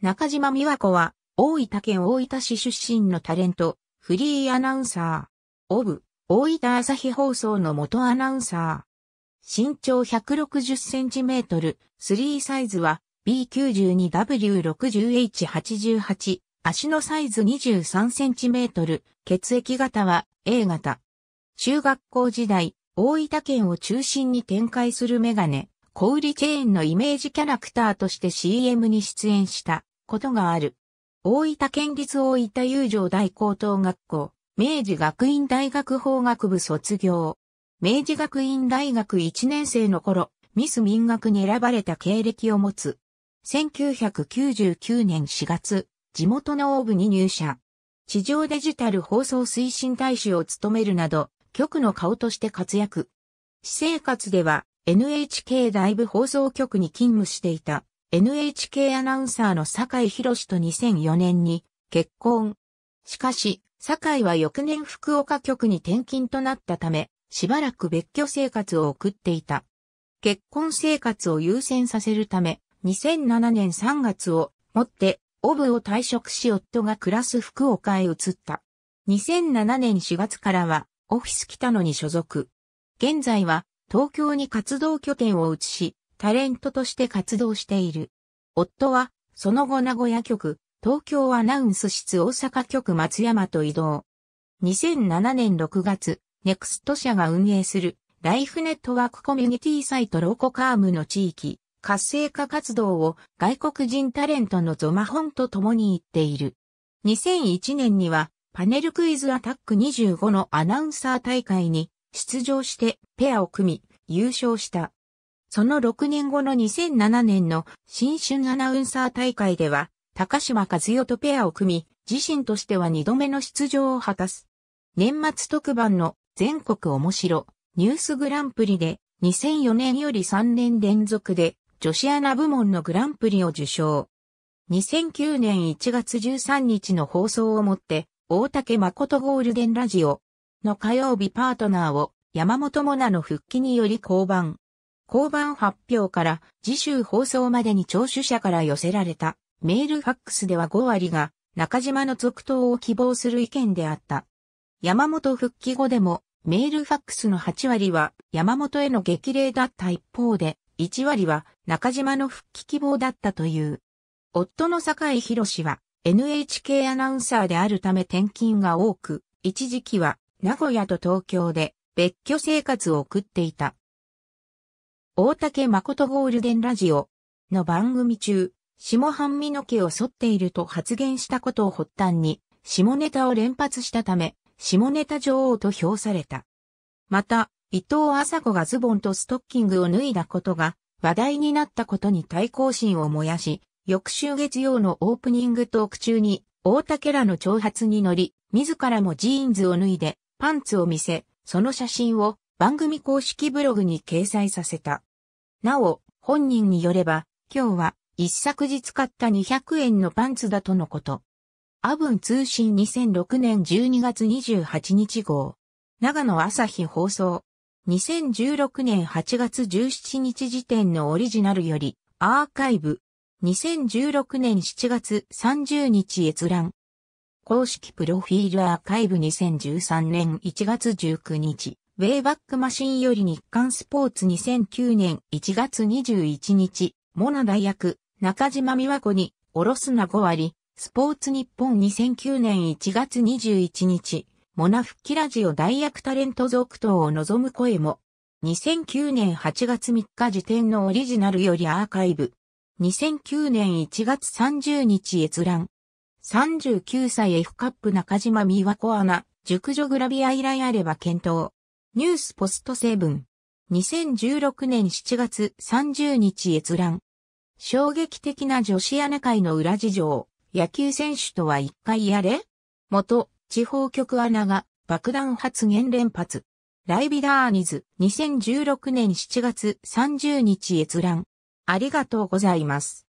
中島美和子は、大分県大分市出身のタレント、フリーアナウンサー。オブ、大分朝日放送の元アナウンサー。身長160センチメートル、3サイズは B92W60H88、足のサイズ23センチメートル、血液型は A 型。中学校時代、大分県を中心に展開するメガネ、小売チェーンのイメージキャラクターとして CM に出演した。ことがある。大分県立大分友情大高等学校、明治学院大学法学部卒業。明治学院大学1年生の頃、ミス民学に選ばれた経歴を持つ。1999年4月、地元のオーブに入社。地上デジタル放送推進大使を務めるなど、局の顔として活躍。私生活では NHK ライブ放送局に勤務していた。NHK アナウンサーの坂井博士と2004年に結婚。しかし、坂井は翌年福岡局に転勤となったため、しばらく別居生活を送っていた。結婚生活を優先させるため、2007年3月をもって、オブを退職し夫が暮らす福岡へ移った。2007年4月からは、オフィス北野に所属。現在は、東京に活動拠点を移し、タレントとして活動している。夫は、その後名古屋局、東京アナウンス室大阪局松山と移動。2007年6月、ネクスト社が運営する、ライフネットワークコミュニティサイトロコカームの地域、活性化活動を外国人タレントのゾマホンと共に行っている。2001年には、パネルクイズアタック25のアナウンサー大会に出場してペアを組み優勝した。その6年後の2007年の新春アナウンサー大会では、高島和代とペアを組み、自身としては2度目の出場を果たす。年末特番の全国面白ニュースグランプリで2004年より3年連続で女子アナ部門のグランプリを受賞。2009年1月13日の放送をもって、大竹誠ゴールデンラジオの火曜日パートナーを山本モナの復帰により降板。交番発表から次週放送までに聴取者から寄せられたメールファックスでは5割が中島の続投を希望する意見であった。山本復帰後でもメールファックスの8割は山本への激励だった一方で1割は中島の復帰希望だったという。夫の坂井士は NHK アナウンサーであるため転勤が多く、一時期は名古屋と東京で別居生活を送っていた。大竹誠ゴールデンラジオの番組中、下半身の毛を剃っていると発言したことを発端に、下ネタを連発したため、下ネタ女王と評された。また、伊藤麻子がズボンとストッキングを脱いだことが話題になったことに対抗心を燃やし、翌週月曜のオープニングトーク中に、大竹らの挑発に乗り、自らもジーンズを脱いで、パンツを見せ、その写真を番組公式ブログに掲載させた。なお、本人によれば、今日は一昨日買った200円のパンツだとのこと。アブン通信2006年12月28日号。長野朝日放送。2016年8月17日時点のオリジナルより、アーカイブ。2016年7月30日閲覧。公式プロフィールアーカイブ2013年1月19日。ウェイバックマシンより日刊スポーツ2009年1月21日、モナ大役、中島美和子に、おろすな5割、スポーツ日本2009年1月21日、モナ復帰ラジオ大役タレント続投を望む声も、2009年8月3日時点のオリジナルよりアーカイブ、2009年1月30日閲覧、39歳 F カップ中島美和子アナ、熟女グラビア依頼あれば検討。ニュースポストセブン。2016年7月30日閲覧。衝撃的な女子アナ会の裏事情。野球選手とは一回やれ元、地方局アナが爆弾発言連発。ライビダーニズ。2016年7月30日閲覧。ありがとうございます。